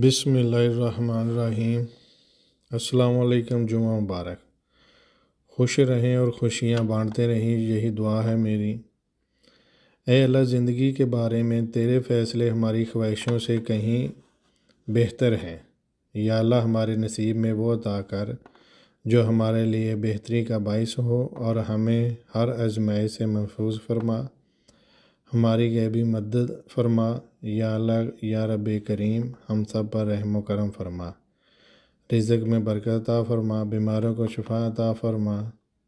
बिसमीम अल्लाम जुमा मुबारक खुश रहें और खुशियाँ बाँटते रहें यही दुआ है मेरी ए अल्लाह ज़िंदगी के बारे में तेरे फ़ैसले हमारी ख्वाहिशों से कहीं बेहतर हैं या अल्लाह हमारे नसीब में वो अता कर जो हमारे लिए बेहतरी का बायस हो और हमें हर आजमाइश से महफूज फरमा हमारी यह भी मदद फरमा या अल्लाह या रब करीम हम सब पर रहम करम फरमा रिज़क में बरकत फरमा बीमारों को शफा अता फरमा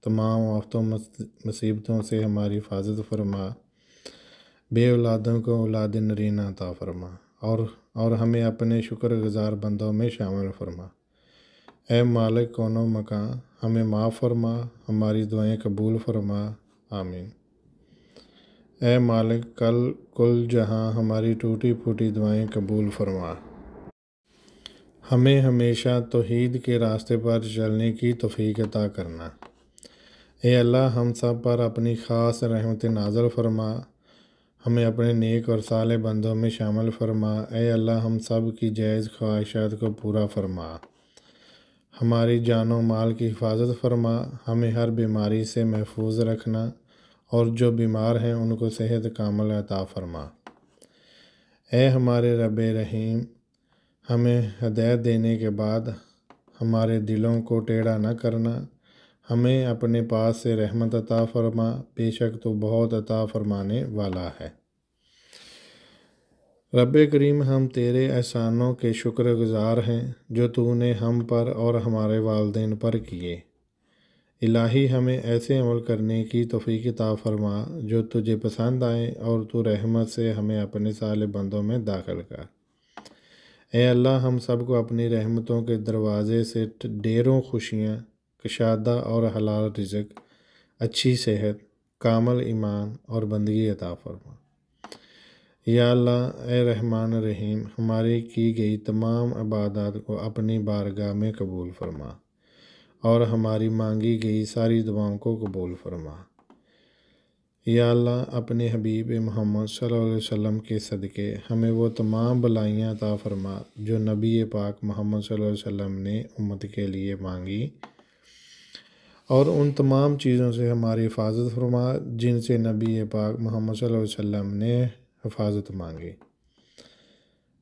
तमाम आफतों मुसीबतों से हमारी हिफाजत फरमा बे औलादों को औलाद नरीना अता फरमा और और हमें अपने शुक्रगुजार बंदों में शामिल फरमा ए मालिक कौनों मकान हमें माफ़ फरमा हमारी दुआएं कबूल फरमा आमीन ए मालिक कल कुल जहाँ हमारी टूटी फूटी दुआएं कबूल फरमा हमें हमेशा तोहीद के रास्ते पर चलने की तोफ़ी अता करना ए अल्लाह हम सब पर अपनी ख़ास रहमत नाजल फरमा हमें अपने नेक और साले बंदों में शामिल फरमा ए अल्लाह हम सब की जायज़ ख्वाहिशात को पूरा फरमा हमारी जानो माल की हिफाजत फरमा हमें हर बीमारी से महफूज रखना और जो बीमार हैं उनको सेहत कामल अता फरमा ए हमारे रब रहीम हमें हदायत देने के बाद हमारे दिलों को टेढ़ा न करना हमें अपने पास से रहमत अता फरमा बेशक तो बहुत अता फरमाने वाला है रब करीम हम तेरे एहसानों के शुक्रगुज़ार हैं जो तूने हम पर और हमारे वालदेन पर किए इलाही हमें ऐसे अमल करने की तोफ़ी फरमा जो तुझे पसंद आए और तो रहमत से हमें अपने साल बंदों में दाखिल कर ए अल्लाह हम सबको अपनी रहमतों के दरवाज़े से डेरों खुशियाँ कशादा और हलाल रिजक अच्छी सेहत कामल ईमान और बंदगी अता फरमा या अल्लाह ए रहमान रहीम हमारी की गई तमाम इबादत को अपनी बारगाह में कबूल फरमा और हमारी मांगी गई सारी दुआओं को कबूल फरमा या अल्लाह अपने हबीब मोहम्मद वसल्लम के सदक़े हमें वो तमाम भलाइयाँ ता फरमा जो नबी पाक मोहम्मद वसल्लम ने उम्मत के लिए मांगी और उन तमाम चीज़ों से हमारी हिफाजत फरमा जिनसे नबी पाक मोहम्मद वसल्लम ने हिफाजत मांगी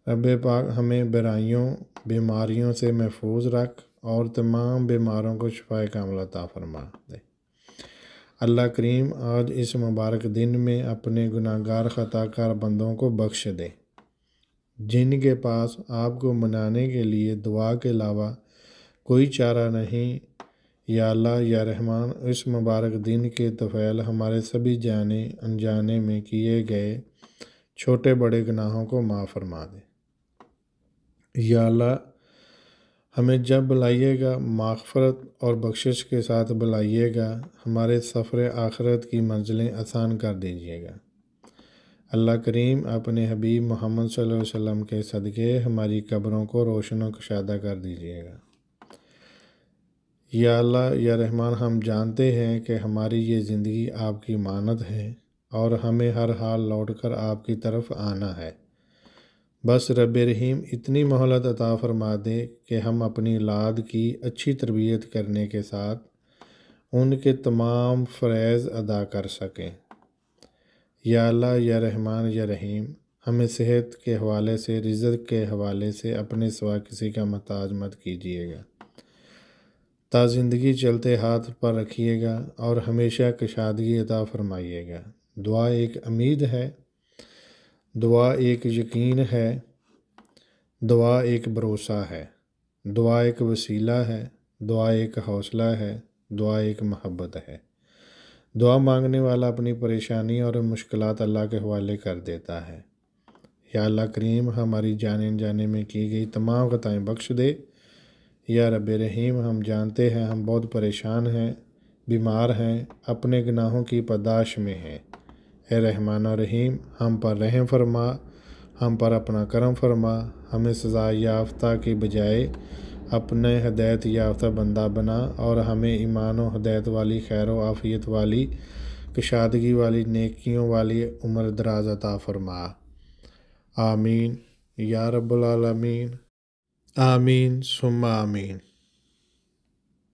रब पाक हमें बुराइयों बीमारियों से महफूज रख और तमाम बीमारों को शफा ता फरमा दे अल्लाह करीम आज इस मुबारक दिन में अपने गुनागार ख़ताकार बंदों को बख्श दे जिनके पास आपको मनाने के लिए दुआ के अलावा कोई चारा नहीं या अल्लाह या रहमान इस मुबारक दिन के तफ़ैल हमारे सभी जाने अनजाने में किए गए छोटे बड़े गुनाहों को माफ़ फरमा दे या अल्लाह हमें जब बुलाइएगा माफ़रत और बख्शिश के साथ बुलाइएगा हमारे सफ़र आखरत की मंजिलें आसान कर दीजिएगा अल्लाह करीम अपने हबीब मोहम्मद वसल्लम के सदक़े हमारी कब्रों को रोशन कशादा कर दीजिएगा या अल्लाह या रहमान हम जानते हैं कि हमारी ये ज़िंदगी आपकी मानत है और हमें हर हाल लौटकर आपकी तरफ आना है बस रब रहीम इतनी मोहलत अता फरमा दे कि हम अपनी लाद की अच्छी तरबियत करने के साथ उनके तमाम फ़रज़ अदा कर सकें या अल्लाह या रहमान या रहीम हमें सेहत के हवाले से रिजत के हवाले से अपने सिवा किसी का मताज मत कीजिएगा ता ज़िंदगी चलते हाथ पर रखिएगा और हमेशा कशादगी अता फरमाइएगा दुआ एक उम्मीद है दुआ एक यकीन है दुआ एक भरोसा है दुआ एक वसीला है दुआ एक हौसला है दुआ एक मोहब्बत है दुआ मांगने वाला अपनी परेशानी और मुश्किल अल्लाह के हवाले कर देता है या अल्लाह करीम हमारी जाने जाने में की गई तमाम खताएँ बख्श दे या रब रहीम हम जानते हैं हम बहुत परेशान हैं बीमार हैं अपने गनाहों की पदाश में हैं ए रहमान रहीम हम पर रहम फरमा हम पर अपना करम फरमा हमें सज़ा याफ्ता के बजाय अपने हदायत याफ्ता बंदा बना और हमें ईमान व हदायत वाली खैर व आफ़ियत वाली कशादगी वाली नेकियों वाली उम्र दराज अता फरमा आमीन या रब्बुल आमीन आमीन सुम्मा आमीन